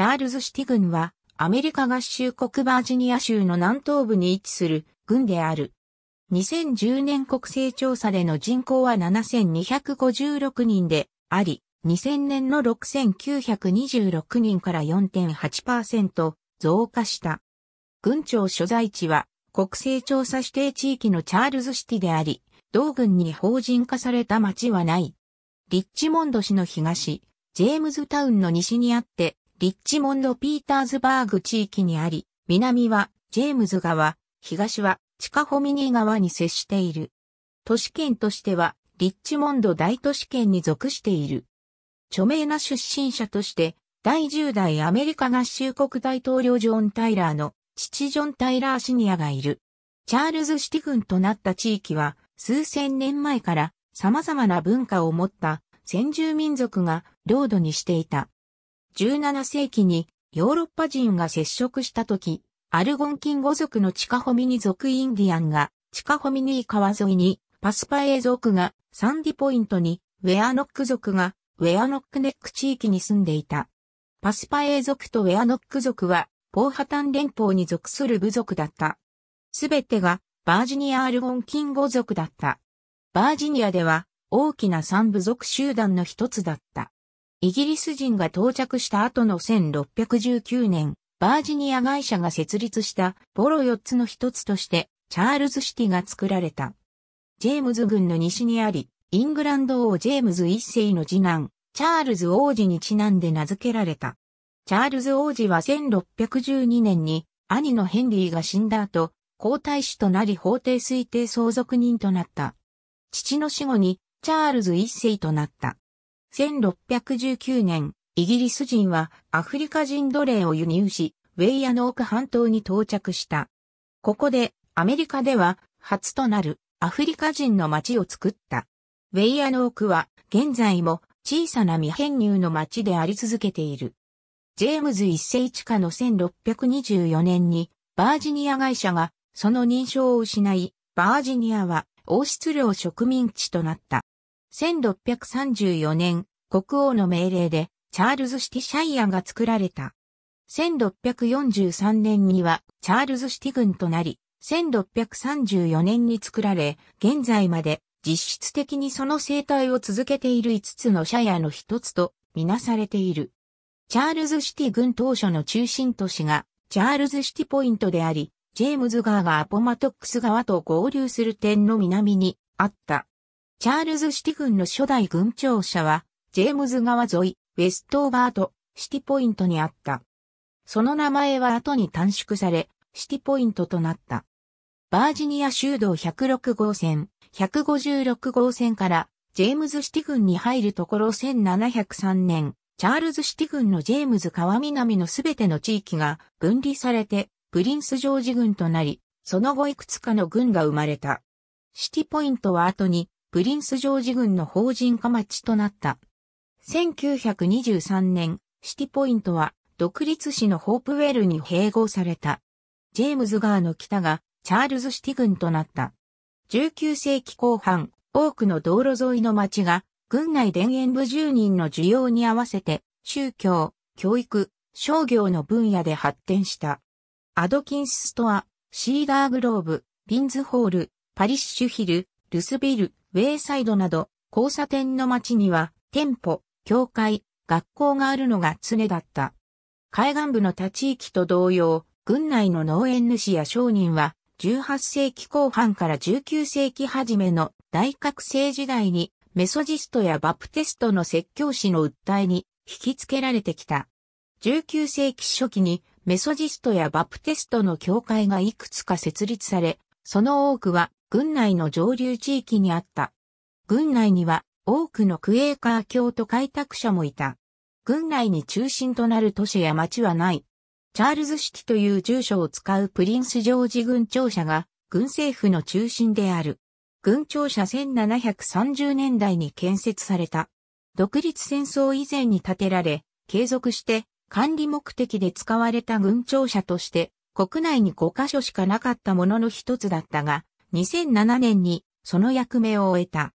チャールズシティ軍は、アメリカ合衆国バージニア州の南東部に位置する軍である。2010年国勢調査での人口は7256人であり、2000年の6926人から4.8%増加した。軍庁所在地は国勢調査指定地域のチャールズシティであり、同軍に法人化された町はない。リッチモンド市の東、ジェームズタウンの西にあって、リッチモンド・ピーターズバーグ地域にあり、南はジェームズ川、東はチカホミニー川に接している。都市圏としては、リッチモンド大都市圏に属している。著名な出身者として、第10代アメリカ合衆国大統領ジョン・タイラーの父ジョン・タイラーシニアがいる。チャールズ・シティ軍となった地域は、数千年前から様々な文化を持った先住民族が領土にしていた。17世紀にヨーロッパ人が接触した時、アルゴンキンゴ族のチカホミニ族インディアンがチカホミニー川沿いにパスパエ族がサンディポイントにウェアノック族がウェアノックネック地域に住んでいた。パスパエ族とウェアノック族はポーハタン連邦に属する部族だった。すべてがバージニア・アルゴンキンゴ族だった。バージニアでは大きな三部族集団の一つだった。イギリス人が到着した後の1619年、バージニア会社が設立したボロ4つの一つとしてチャールズシティが作られた。ジェームズ軍の西にあり、イングランド王ジェームズ一世の次男、チャールズ王子にちなんで名付けられた。チャールズ王子は1612年に兄のヘンリーが死んだ後、皇太子となり法廷推定相続人となった。父の死後にチャールズ一世となった。1619年、イギリス人はアフリカ人奴隷を輸入し、ウェイヤノーク半島に到着した。ここで、アメリカでは初となるアフリカ人の町を作った。ウェイヤノークは現在も小さな未編入の町であり続けている。ジェームズ一世一家の1624年にバージニア会社がその認証を失い、バージニアは王室領植民地となった。1634年、国王の命令で、チャールズ・シティ・シャイアが作られた。1643年には、チャールズ・シティ軍となり、1634年に作られ、現在まで実質的にその生態を続けている5つのシャイアの一つとみなされている。チャールズ・シティ軍当初の中心都市が、チャールズ・シティポイントであり、ジェームズ川がアポマトックス川と合流する点の南にあった。チャールズ・シティ軍の初代軍庁舎は、ジェームズ川沿い、ウェストーバート、シティポイントにあった。その名前は後に短縮され、シティポイントとなった。バージニア州道106号線、156号線から、ジェームズシティ軍に入るところ1703年、チャールズシティ軍のジェームズ川南のすべての地域が分離されて、プリンスジョージ軍となり、その後いくつかの軍が生まれた。シティポイントは後にプリンスジョージ軍の法人化町となった。1923年、シティポイントは独立市のホープウェルに併合された。ジェームズガーの北がチャールズシティ軍となった。19世紀後半、多くの道路沿いの町が、軍内田園部住人の需要に合わせて、宗教、教育、商業の分野で発展した。アドキンスストア、シーダーグローブ、ピンズホール、パリッシュヒル、ルスビル、ウェイサイドなど、交差点の街には、店舗、教会、学校があるのが常だった。海岸部の他地域と同様、軍内の農園主や商人は、18世紀後半から19世紀初めの大覚醒時代に、メソジストやバプテストの説教師の訴えに引きつけられてきた。19世紀初期にメソジストやバプテストの教会がいくつか設立され、その多くは軍内の上流地域にあった。軍内には多くのクエーカー教徒開拓者もいた。軍内に中心となる都市や町はない。チャールズ式という住所を使うプリンス・ジョージ軍庁舎が軍政府の中心である。軍庁舎1730年代に建設された。独立戦争以前に建てられ、継続して管理目的で使われた軍庁舎として、国内に5カ所しかなかったものの一つだったが、2007年にその役目を終えた。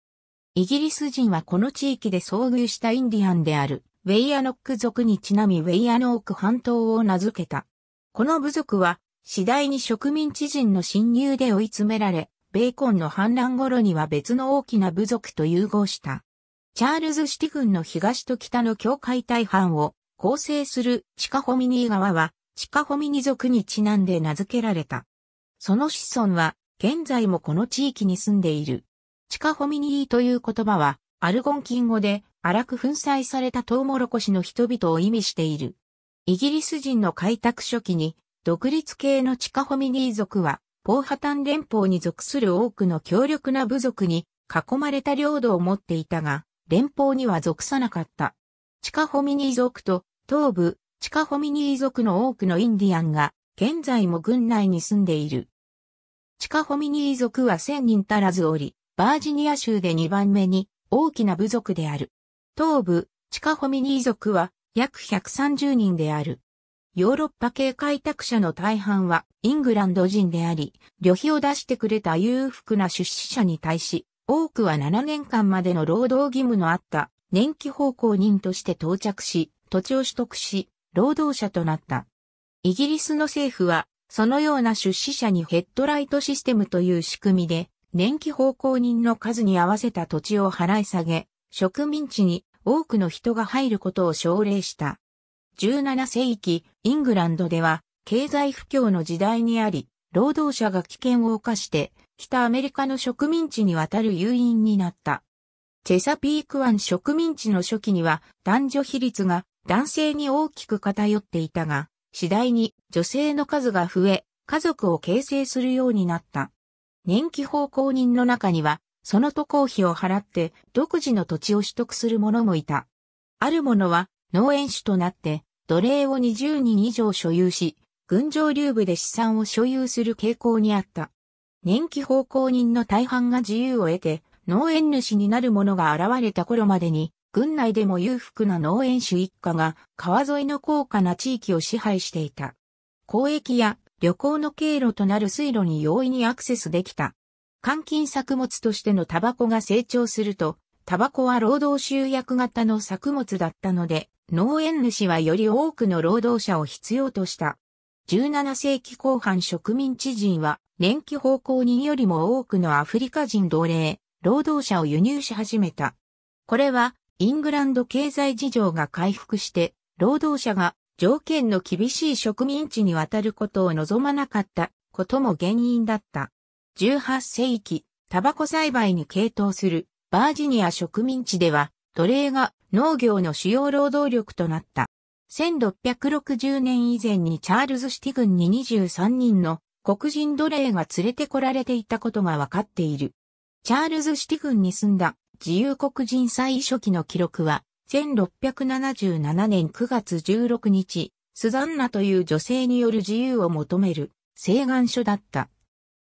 イギリス人はこの地域で遭遇したインディアンであるウェイアノック族にちなみウェイアノーク半島を名付けた。この部族は次第に植民地人の侵入で追い詰められ、ベーコンの反乱頃には別の大きな部族と融合した。チャールズシティ軍の東と北の境界大半を構成するチカホミニー川はチカホミニ族にちなんで名付けられた。その子孫は現在もこの地域に住んでいる。チカホミニーという言葉は、アルゴンキン語で荒く粉砕されたトウモロコシの人々を意味している。イギリス人の開拓初期に、独立系の地下ホミニー族は、ポーハタン連邦に属する多くの強力な部族に囲まれた領土を持っていたが、連邦には属さなかった。地下ホミニー族と東部地下ホミニー族の多くのインディアンが現在も軍内に住んでいる。地下ホミニー族は1000人足らずおり、バージニア州で2番目に大きな部族である。東部、地下ホミニー族は約130人である。ヨーロッパ系開拓者の大半はイングランド人であり、旅費を出してくれた裕福な出資者に対し、多くは7年間までの労働義務のあった年季奉公人として到着し、土地を取得し、労働者となった。イギリスの政府はそのような出資者にヘッドライトシステムという仕組みで、年季奉公人の数に合わせた土地を払い下げ、植民地に多くの人が入ることを奨励した。17世紀、イングランドでは、経済不況の時代にあり、労働者が危険を冒して、北アメリカの植民地に渡る誘引になった。チェサピーク湾植民地の初期には男女比率が男性に大きく偏っていたが、次第に女性の数が増え、家族を形成するようになった。年季奉公人の中には、その渡航費を払って独自の土地を取得する者もいた。ある者は農園主となって奴隷を20人以上所有し、軍上流部で資産を所有する傾向にあった。年季奉公人の大半が自由を得て農園主になる者が現れた頃までに軍内でも裕福な農園主一家が川沿いの高価な地域を支配していた。交易や旅行の経路となる水路に容易にアクセスできた。換金作物としてのタバコが成長すると、タバコは労働集約型の作物だったので、農園主はより多くの労働者を必要とした。17世紀後半植民地人は、年季奉公人よりも多くのアフリカ人同隷、労働者を輸入し始めた。これは、イングランド経済事情が回復して、労働者が条件の厳しい植民地に渡ることを望まなかったことも原因だった。18世紀、タバコ栽培に傾倒するバージニア植民地では、奴隷が農業の主要労働力となった。1660年以前にチャールズシティ軍に23人の黒人奴隷が連れてこられていたことが分かっている。チャールズシティ軍に住んだ自由国人最初期の記録は、1677年9月16日、スザンナという女性による自由を求める、請願書だった。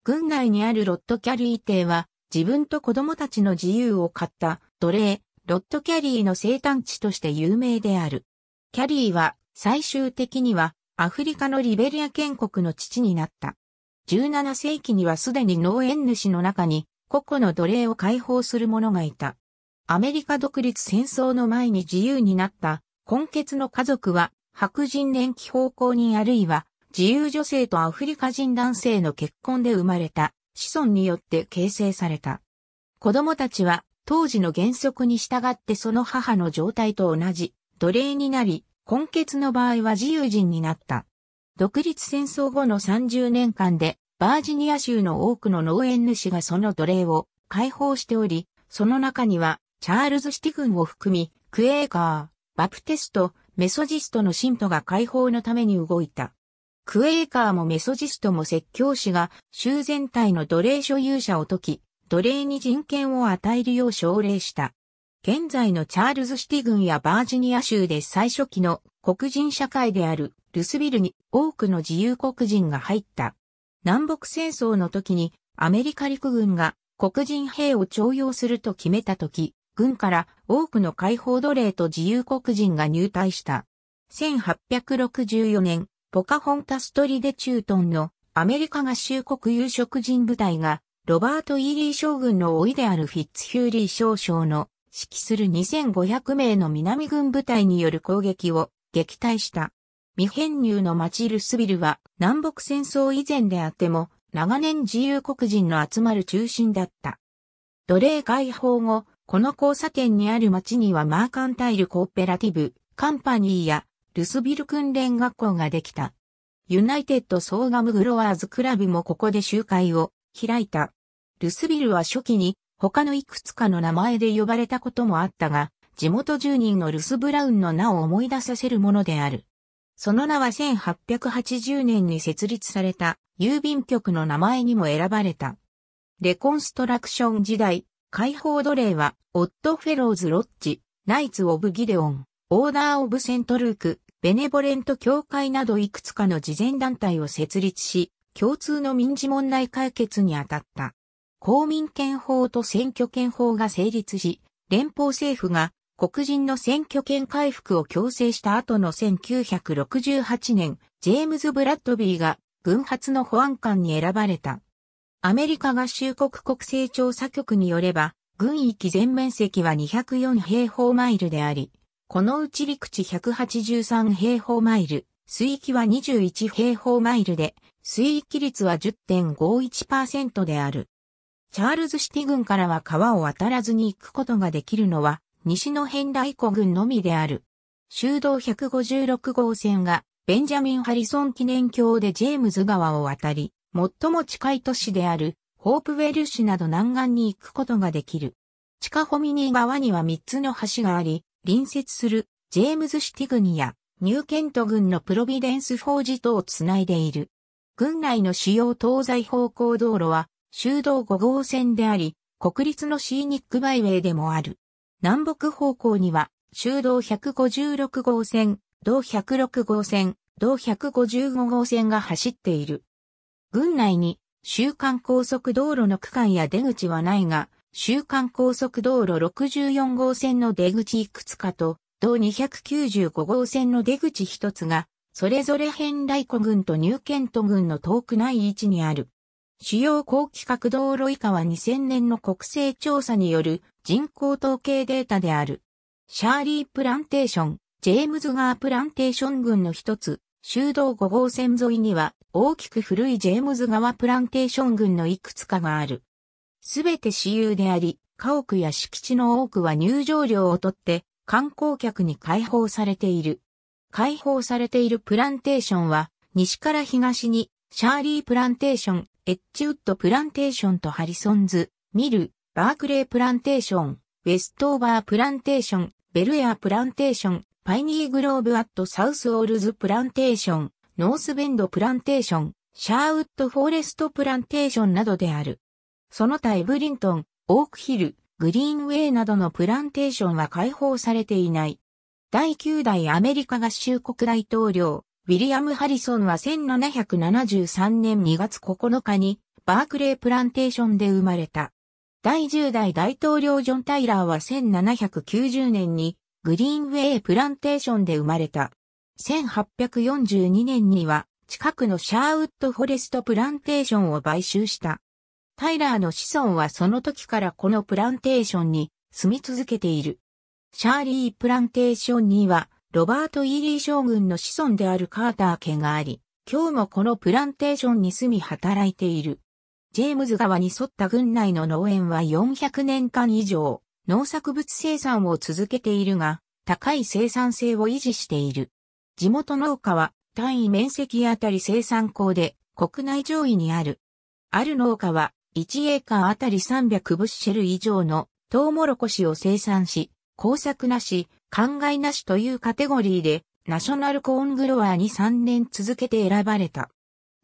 軍内にあるロットキャリー邸は、自分と子供たちの自由を買った奴隷、ロットキャリーの生誕地として有名である。キャリーは最終的にはアフリカのリベリア建国の父になった。17世紀にはすでに農園主の中に個々の奴隷を解放する者がいた。アメリカ独立戦争の前に自由になった、根血の家族は、白人連期奉公人あるいは、自由女性とアフリカ人男性の結婚で生まれた、子孫によって形成された。子供たちは、当時の原則に従ってその母の状態と同じ、奴隷になり、根血の場合は自由人になった。独立戦争後の30年間でバージニア州の多くの農園主がその奴隷を解放しており、その中には、チャールズ・シティ軍を含み、クエーカー、バプテスト、メソジストの信徒が解放のために動いた。クエーカーもメソジストも説教師が州全体の奴隷所有者を解き、奴隷に人権を与えるよう奨励した。現在のチャールズ・シティ軍やバージニア州で最初期の黒人社会であるルスビルに多くの自由黒人が入った。南北戦争の時にアメリカ陸軍が黒人兵を徴用すると決めた時、軍から多くの解放奴隷と自由黒人が入隊した。1864年、ポカホンタストリデチュートンのアメリカ合衆国有色人部隊が、ロバート・イーリー将軍の老いであるフィッツヒューリー少将の指揮する2500名の南軍部隊による攻撃を撃退した。未編入の町ルスビルは南北戦争以前であっても長年自由黒人の集まる中心だった。奴隷解放後、この交差点にある町にはマーカンタイルコーペラティブ、カンパニーやルスビル訓練学校ができた。ユナイテッドソーガムグロワーズクラブもここで集会を開いた。ルスビルは初期に他のいくつかの名前で呼ばれたこともあったが、地元住人のルス・ブラウンの名を思い出させるものである。その名は1880年に設立された郵便局の名前にも選ばれた。レコンストラクション時代、解放奴隷は、オッドフェローズ・ロッジ、ナイツ・オブ・ギデオン、オーダー・オブ・セントルーク、ベネボレント協会などいくつかの慈善団体を設立し、共通の民事問題解決に当たった。公民権法と選挙権法が成立し、連邦政府が黒人の選挙権回復を強制した後の1968年、ジェームズ・ブラッドビーが軍発の保安官に選ばれた。アメリカ合衆国国勢調査局によれば、軍域全面積は204平方マイルであり、このうち陸地183平方マイル、水域は21平方マイルで、水域率は10.51%である。チャールズシティ軍からは川を渡らずに行くことができるのは、西のヘンライのみである。修道156号線が、ベンジャミン・ハリソン記念橋でジェームズ川を渡り、最も近い都市である、ホープウェル市など南岸に行くことができる。地下ホミニー川には3つの橋があり、隣接するジェームズシティグニやニューケント郡のプロビデンスフォージとをつないでいる。郡内の主要東西方向道路は、修道5号線であり、国立のシーニックバイウェイでもある。南北方向には、州道156号線、道106号線、道155号線が走っている。郡内に、週間高速道路の区間や出口はないが、週間高速道路64号線の出口いくつかと、道295号線の出口一つが、それぞれ変来湖郡と入県都軍郡の遠くない位置にある。主要高規格道路以下は2000年の国勢調査による人口統計データである。シャーリープランテーション、ジェームズガープランテーション群の一つ、修道5号線沿いには大きく古いジェームズ川プランテーション群のいくつかがある。すべて私有であり、家屋や敷地の多くは入場料を取って観光客に開放されている。開放されているプランテーションは西から東にシャーリープランテーション、エッジウッドプランテーションとハリソンズ、ミル、バークレープランテーション、ウェストーバープランテーション、ベルエアプランテーション、パイニーグローブアットサウスオールズプランテーション、ノースベンドプランテーション、シャーウッドフォーレストプランテーションなどである。その他エブリントン、オークヒル、グリーンウェイなどのプランテーションは解放されていない。第9代アメリカ合衆国大統領、ウィリアム・ハリソンは1773年2月9日にバークレープランテーションで生まれた。第10代大統領ジョン・タイラーは1790年にグリーンウェイプランテーションで生まれた。1842年には近くのシャーウッドフォレストプランテーションを買収した。タイラーの子孫はその時からこのプランテーションに住み続けている。シャーリープランテーションにはロバート・イーリー将軍の子孫であるカーター家があり、今日もこのプランテーションに住み働いている。ジェームズ川に沿った郡内の農園は400年間以上、農作物生産を続けているが、高い生産性を維持している。地元農家は単位面積あたり生産高で国内上位にある。ある農家は1エーカーあたり300ブッシェル以上のトウモロコシを生産し、工作なし、考えなしというカテゴリーで、ナショナルコーングロワーに3年続けて選ばれた。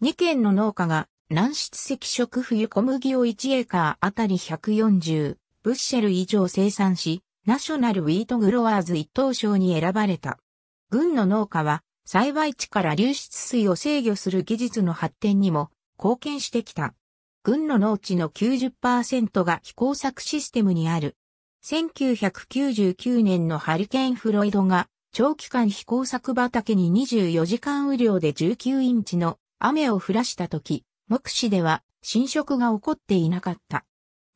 2県の農家が、南出赤色冬小麦を1エーカーあたり140、ブッシェル以上生産し、ナショナルウィートグロワーズ一等賞に選ばれた。軍の農家は、栽培地から流出水を制御する技術の発展にも貢献してきた。軍の農地の90%が非工作システムにある1999年のハリケーンフロイドが長期間飛行作畑に24時間雨量で19インチの雨を降らした時、目視では侵食が起こっていなかった。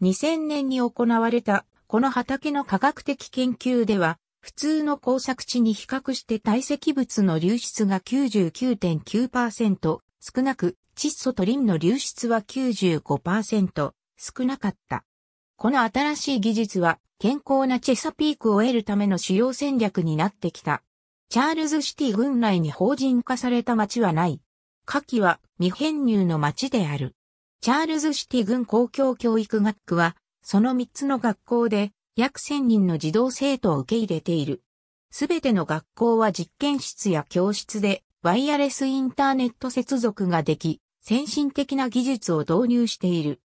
2000年に行われたこの畑の科学的研究では、普通の工作地に比較して堆積物の流出が99.9%、少なく窒素とリンの流出は95%、少なかった。この新しい技術は健康なチェサピークを得るための主要戦略になってきた。チャールズシティ郡内に法人化された町はない。下記は未編入の町である。チャールズシティ郡公共教育学区は、その3つの学校で約1000人の児童生徒を受け入れている。すべての学校は実験室や教室でワイヤレスインターネット接続ができ、先進的な技術を導入している。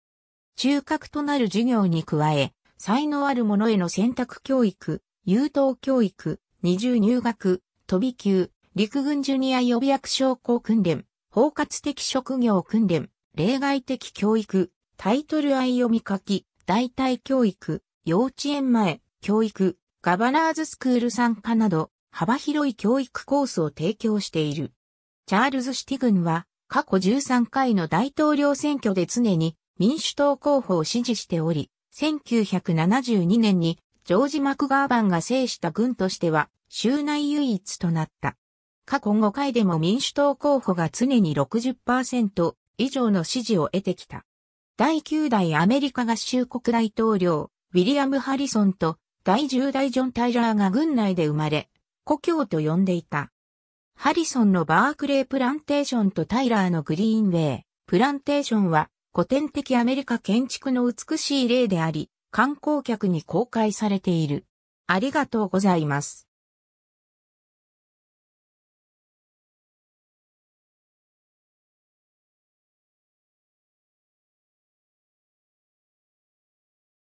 中核となる授業に加え、才能ある者への選択教育、優等教育、二重入学、飛び級、陸軍ジュニア予備役将校訓練、包括的職業訓練、例外的教育、タイトル愛読み書き、代替教育、幼稚園前、教育、ガバナーズスクール参加など、幅広い教育コースを提供している。チャールズ・シティ軍は、過去13回の大統領選挙で常に民主党候補を支持しており、1972年にジョージ・マクガーバンが制した軍としては州内唯一となった。過去5回でも民主党候補が常に60%以上の支持を得てきた。第9代アメリカ合衆国大統領、ウィリアム・ハリソンと第10代ジョン・タイラーが軍内で生まれ、故郷と呼んでいた。ハリソンのバークレープランテーションとタイラーのグリーンウェイ、プランテーションは古典的アメリカ建築の美しい例であり、観光客に公開されている。ありがとうございます。